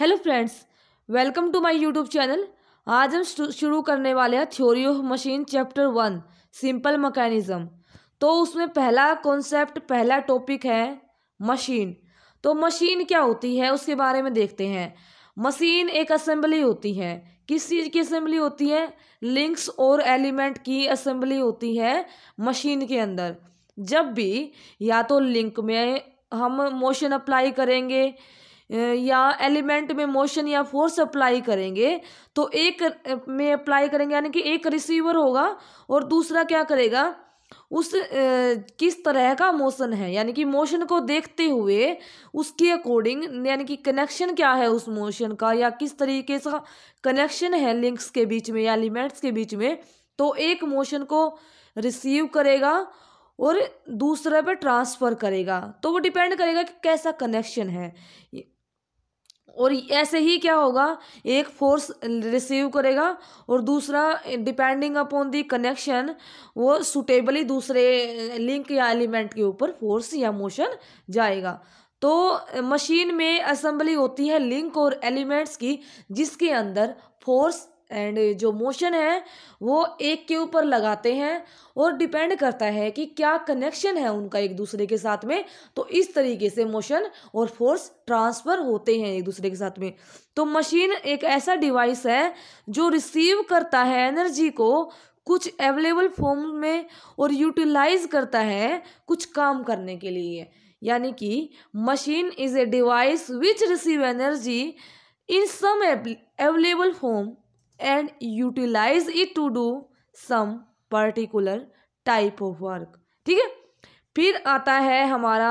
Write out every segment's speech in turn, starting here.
hello friends welcome to my YouTube channel आज हम शुरू करने वाले हैं theory of machine chapter one simple mechanism तो उसमें पहला कॉन्सेप्ट पहला टॉपिक है मशीन तो मशीन क्या होती है उसके बारे में देखते हैं मशीन एक असेंबली होती है किस चीज़ की असेंबली होती है लिंक्स और एलिमेंट की असेंबली होती है मशीन के अंदर जब भी या तो लिंक में हम मोशन अप्लाई करेंगे या एलिमेंट में मोशन या फोर्स अप्लाई करेंगे तो एक में अप्लाई करेंगे यानी कि एक रिसीवर होगा और दूसरा क्या करेगा उस ए, किस तरह का मोशन है यानी कि मोशन को देखते हुए उसके अकॉर्डिंग यानी कि कनेक्शन क्या है उस मोशन का या किस तरीके का कनेक्शन है लिंक्स के बीच में या एलिमेंट्स के बीच में तो एक मोशन को रिसीव करेगा और दूसरे पर ट्रांसफ़र करेगा तो वो डिपेंड करेगा कि कैसा कनेक्शन है और ऐसे ही क्या होगा एक फोर्स रिसीव करेगा और दूसरा डिपेंडिंग अपॉन दी कनेक्शन वो सुटेबली दूसरे लिंक या एलिमेंट के ऊपर फोर्स या मोशन जाएगा तो मशीन में असेंबली होती है लिंक और एलिमेंट्स की जिसके अंदर फोर्स एंड जो मोशन है वो एक के ऊपर लगाते हैं और डिपेंड करता है कि क्या कनेक्शन है उनका एक दूसरे के साथ में तो इस तरीके से मोशन और फोर्स ट्रांसफ़र होते हैं एक दूसरे के साथ में तो मशीन एक ऐसा डिवाइस है जो रिसीव करता है एनर्जी को कुछ अवेलेबल फॉर्म में और यूटिलाइज करता है कुछ काम करने के लिए यानी कि machine is a device which receive energy in some available form and utilise it to do some particular type of work ठीक है फिर आता है हमारा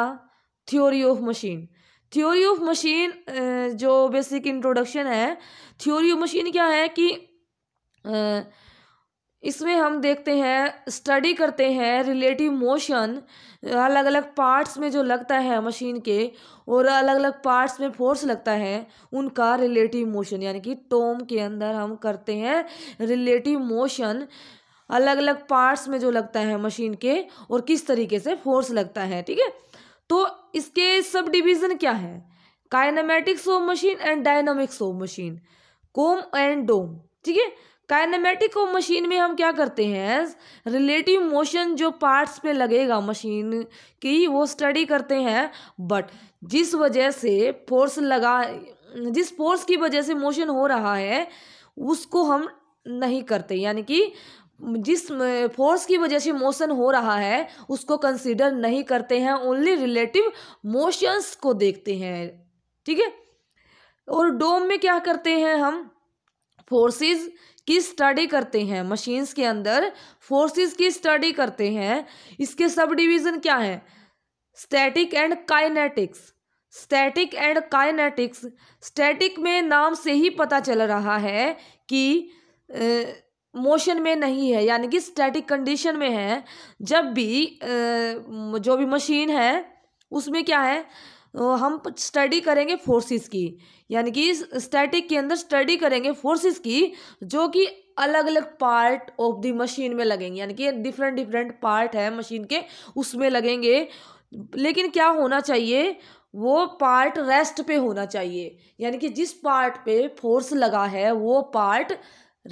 theory of machine theory of machine जो बेसिक इंट्रोडक्शन है थ्योरी ऑफ मशीन क्या है कि इसमें हम देखते हैं स्टडी करते हैं रिलेटिव मोशन अलग अलग पार्ट्स में जो लगता है मशीन के और अलग अलग पार्ट्स में फोर्स लगता है उनका रिलेटिव मोशन यानी कि टोम के अंदर हम करते हैं रिलेटिव मोशन अलग अलग पार्ट्स में जो लगता है मशीन के और किस तरीके से फोर्स लगता है ठीक है तो इसके सब डिवीज़न क्या है kinematics of machine and dynamics of machine KOM and DOM ठीक है काइनेमेटिक को मशीन में हम क्या करते हैं रिलेटिव मोशन जो पार्ट्स पे लगेगा मशीन की वो स्टडी करते हैं बट जिस वजह से फोर्स लगा जिस फोर्स की वजह से मोशन हो रहा है उसको हम नहीं करते यानी कि जिस फोर्स की वजह से मोशन हो रहा है उसको कंसीडर नहीं करते हैं ओनली रिलेटिव मोशंस को देखते हैं ठीक है और डोम में क्या करते हैं हम फोर्सेस की स्टडी करते हैं मशीन्स के अंदर फोर्सेस की स्टडी करते हैं इसके सब डिवीज़न क्या है static and kinetics static and kinetics static में नाम से ही पता चल रहा है कि मोशन में नहीं है यानी कि स्टैटिक कंडीशन में है जब भी जो भी मशीन है उसमें क्या है तो हम स्टडी करेंगे फोर्सेस की यानी कि स्टैटिक के अंदर स्टडी करेंगे फोर्सेस की जो कि अलग अलग पार्ट ऑफ द मशीन में लगेंगे यानी कि डिफरेंट डिफरेंट पार्ट है मशीन के उसमें लगेंगे लेकिन क्या होना चाहिए वो पार्ट रेस्ट पे होना चाहिए यानी कि जिस पार्ट पे फोर्स लगा है वो पार्ट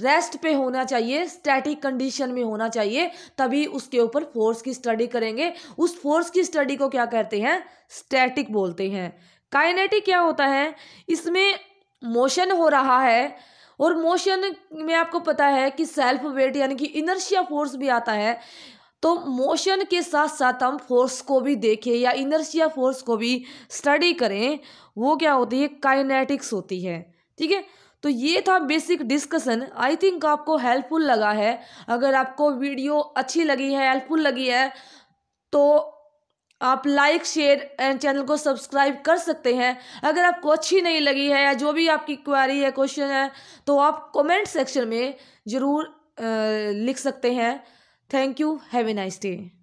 रेस्ट पे होना चाहिए स्टैटिक कंडीशन में होना चाहिए तभी उसके ऊपर फोर्स की स्टडी करेंगे उस फोर्स की स्टडी को क्या कहते हैं स्टैटिक बोलते हैं काइनेटिक क्या होता है इसमें मोशन हो रहा है और मोशन में आपको पता है कि सेल्फ वेट यानी कि इनर्शिया फोर्स भी आता है तो मोशन के साथ साथ हम फोर्स को भी देखें या इनर्शिया फोर्स को भी स्टडी करें वो क्या होती है काइनेटिक्स होती है ठीक है तो ये था बेसिक डिस्कशन आई थिंक आपको हेल्पफुल लगा है अगर आपको वीडियो अच्छी लगी है हेल्पफुल लगी है तो आप लाइक शेयर एंड चैनल को सब्सक्राइब कर सकते हैं अगर आपको अच्छी नहीं लगी है या जो भी आपकी क्वारी है क्वेश्चन है तो आप कमेंट सेक्शन में ज़रूर लिख सकते हैं thank you have a nice day